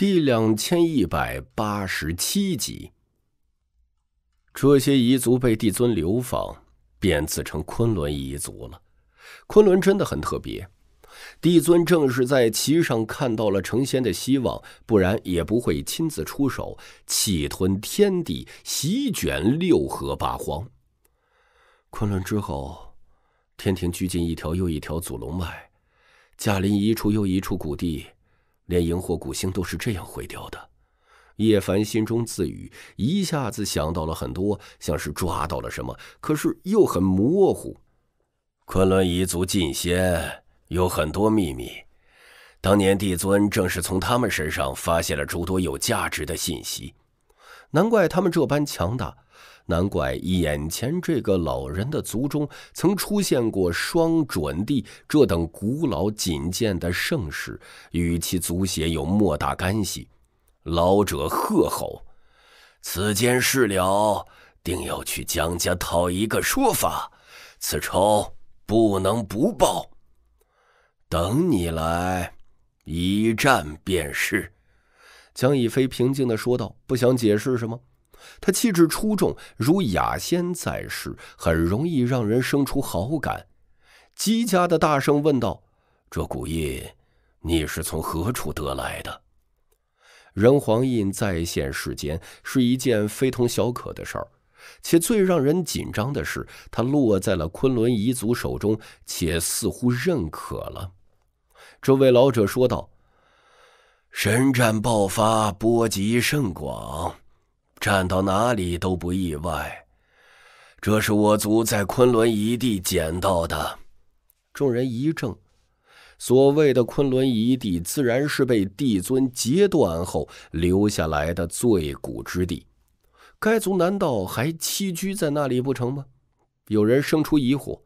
第两千一百八十七集，这些彝族被帝尊流放，便自称昆仑彝族了。昆仑真的很特别，帝尊正是在其上看到了成仙的希望，不然也不会亲自出手，气吞天地，席卷六合八荒。昆仑之后，天庭拘禁一条又一条祖龙脉，驾临一处又一处古地。连荧火古星都是这样毁掉的，叶凡心中自语，一下子想到了很多，像是抓到了什么，可是又很模糊。昆仑彝族近仙有很多秘密，当年帝尊正是从他们身上发现了诸多有价值的信息，难怪他们这般强大。难怪眼前这个老人的族中曾出现过双准帝这等古老仅见的盛世，与其族血有莫大干系。老者喝吼：“此间事了，定要去江家讨一个说法，此仇不能不报。”等你来，一战便是。”江以飞平静地说道，不想解释什么。他气质出众，如雅仙在世，很容易让人生出好感。姬家的大圣问道：“这古印，你是从何处得来的？”人皇印再现世间是一件非同小可的事儿，且最让人紧张的是，它落在了昆仑彝族手中，且似乎认可了。这位老者说道：“神战爆发，波及甚广。”站到哪里都不意外，这是我族在昆仑一地捡到的。众人一怔，所谓的昆仑一地，自然是被帝尊截断后留下来的最古之地。该族难道还栖居在那里不成吗？有人生出疑惑。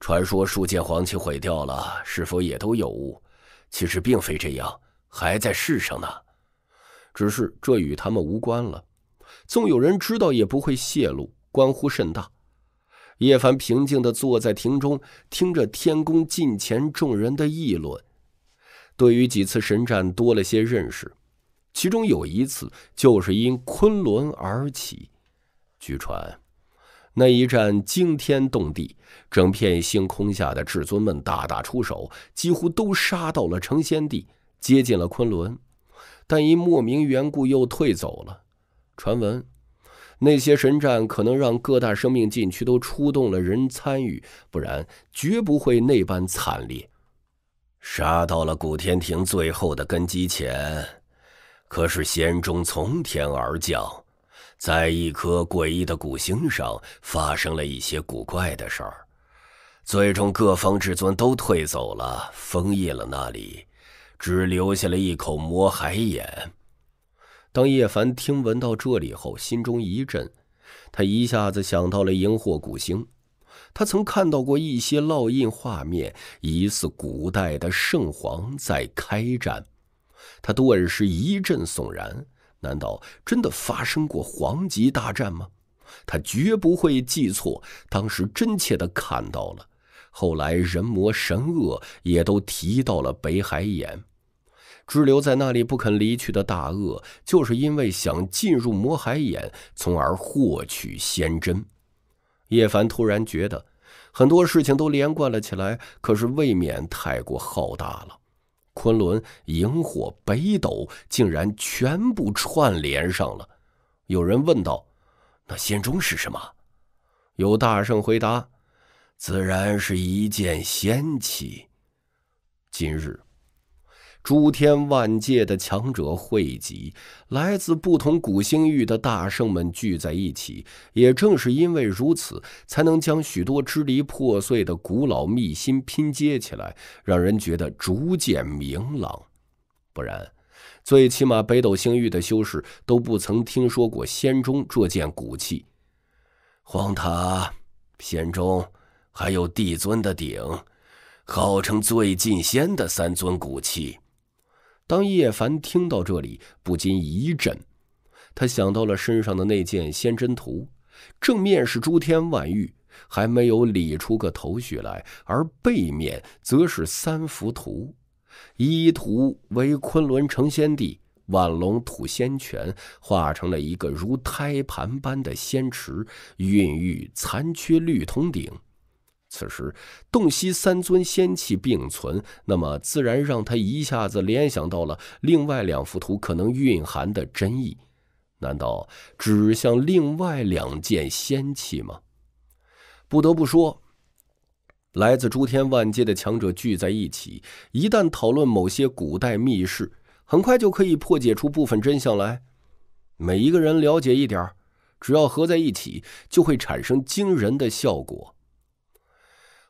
传说数界黄旗毁掉了，是否也都有误？其实并非这样，还在世上呢，只是这与他们无关了。纵有人知道，也不会泄露，关乎甚大。叶凡平静地坐在庭中，听着天宫近前众人的议论，对于几次神战多了些认识。其中有一次，就是因昆仑而起。据传，那一战惊天动地，整片星空下的至尊们大打出手，几乎都杀到了成仙地，接近了昆仑，但因莫名缘故又退走了。传闻，那些神战可能让各大生命禁区都出动了人参与，不然绝不会那般惨烈。杀到了古天庭最后的根基前，可是仙钟从天而降，在一颗诡异的古星上发生了一些古怪的事儿。最终，各方至尊都退走了，封印了那里，只留下了一口魔海眼。当叶凡听闻到这里后，心中一震，他一下子想到了荧惑古星，他曾看到过一些烙印画面，疑似古代的圣皇在开战，他顿时一阵悚然，难道真的发生过皇级大战吗？他绝不会记错，当时真切的看到了，后来人魔神恶也都提到了北海眼。滞留在那里不肯离去的大鳄，就是因为想进入魔海眼，从而获取仙针。叶凡突然觉得很多事情都连贯了起来，可是未免太过浩大了。昆仑、萤火、北斗，竟然全部串联上了。有人问道：“那仙钟是什么？”有大圣回答：“自然是一件仙器。今日。”诸天万界的强者汇集，来自不同古星域的大圣们聚在一起。也正是因为如此，才能将许多支离破碎的古老秘心拼接起来，让人觉得逐渐明朗。不然，最起码北斗星域的修士都不曾听说过仙钟这件古器。荒塔、仙钟，还有帝尊的鼎，号称最近仙的三尊古器。当叶凡听到这里，不禁一震。他想到了身上的那件仙针图，正面是诸天万域，还没有理出个头绪来；而背面则是三幅图，一图为昆仑成仙地，万龙吐仙泉，化成了一个如胎盘般的仙池，孕育残缺绿铜鼎。此时洞悉三尊仙器并存，那么自然让他一下子联想到了另外两幅图可能蕴含的真意。难道指向另外两件仙器吗？不得不说，来自诸天万界的强者聚在一起，一旦讨论某些古代秘事，很快就可以破解出部分真相来。每一个人了解一点只要合在一起，就会产生惊人的效果。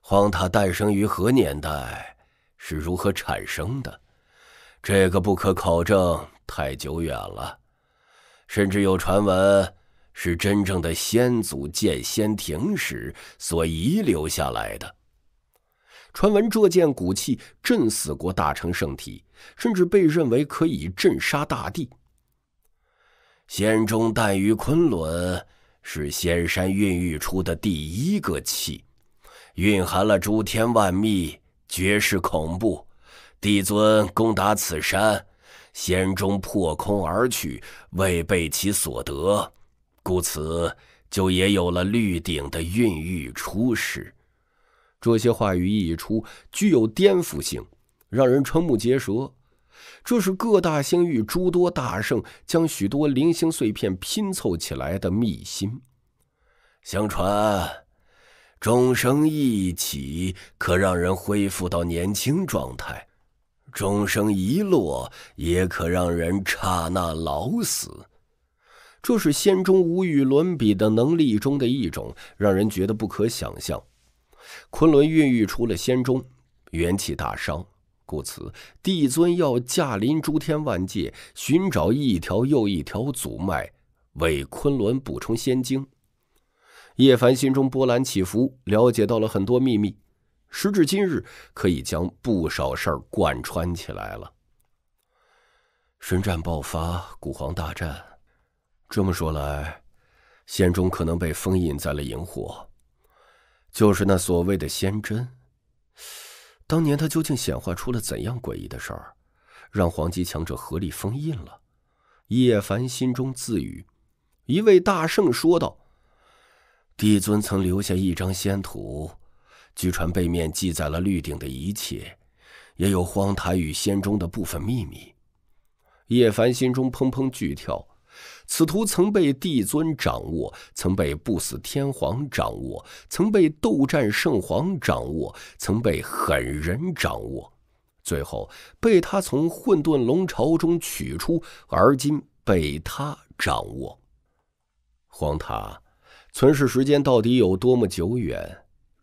荒塔诞生于何年代？是如何产生的？这个不可考证，太久远了。甚至有传闻是真正的先祖建仙庭时所遗留下来的。传闻这件古器震死过大成圣体，甚至被认为可以震杀大地。仙中诞于昆仑，是仙山孕育出的第一个器。蕴含了诸天万秘，绝世恐怖。帝尊攻打此山，仙中破空而去，未被其所得，故此就也有了绿顶的孕育出世。这些话语一出，具有颠覆性，让人瞠目结舌。这是各大星域诸多大圣将许多零星碎片拼凑起来的秘心。相传。钟声一起，可让人恢复到年轻状态；钟声一落，也可让人刹那老死。这是仙中无与伦比的能力中的一种，让人觉得不可想象。昆仑孕育出了仙中，元气大伤，故此帝尊要驾临诸天万界，寻找一条又一条祖脉，为昆仑补充仙精。叶凡心中波澜起伏，了解到了很多秘密。时至今日，可以将不少事儿贯穿起来了。神战爆发，古皇大战。这么说来，仙中可能被封印在了萤火，就是那所谓的仙针。当年他究竟显化出了怎样诡异的事儿，让黄级强者合力封印了？叶凡心中自语。一位大圣说道。帝尊曾留下一张仙图，据传背面记载了绿顶的一切，也有荒塔与仙中的部分秘密。叶凡心中砰砰剧跳，此图曾被帝尊掌握，曾被不死天皇掌握，曾被斗战圣皇掌握，曾被狠人掌握，最后被他从混沌龙巢中取出，而今被他掌握。荒塔。存世时间到底有多么久远？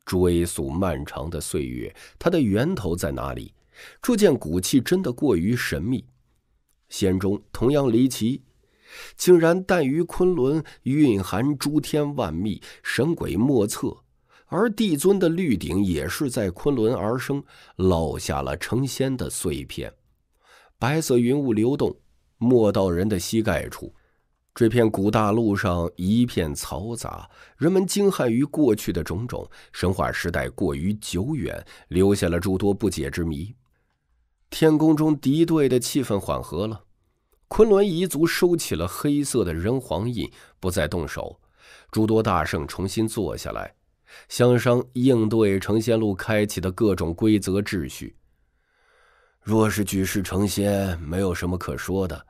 追溯漫长的岁月，它的源头在哪里？这件古器真的过于神秘。仙中同样离奇，竟然诞于昆仑，蕴含诸天万秘，神鬼莫测。而帝尊的绿鼎也是在昆仑而生，落下了成仙的碎片。白色云雾流动，莫道人的膝盖处。这片古大陆上一片嘈杂，人们惊骇于过去的种种，神话时代过于久远，留下了诸多不解之谜。天宫中敌对的气氛缓和了，昆仑彝族收起了黑色的人皇印，不再动手。诸多大圣重新坐下来，相商应对成仙路开启的各种规则秩序。若是举世成仙，没有什么可说的。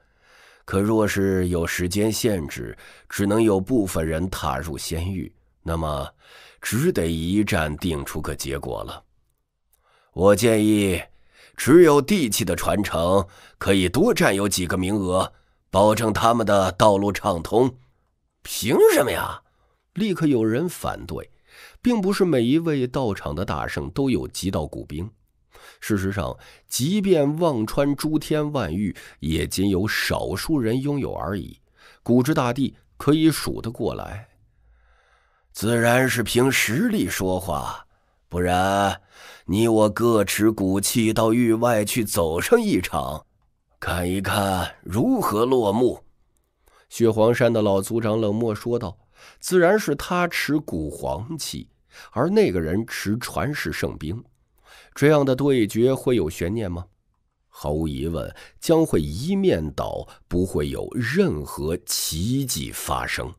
可若是有时间限制，只能有部分人踏入仙域，那么只得一战定出个结果了。我建议，只有地气的传承可以多占有几个名额，保证他们的道路畅通。凭什么呀？立刻有人反对，并不是每一位道场的大圣都有极道古兵。事实上，即便望穿诸天万域，也仅有少数人拥有而已。古之大帝可以数得过来，自然是凭实力说话。不然，你我各持古器到域外去走上一场，看一看如何落幕。血皇山的老族长冷漠说道：“自然是他持古皇器，而那个人持传世圣兵。”这样的对决会有悬念吗？毫无疑问，将会一面倒，不会有任何奇迹发生。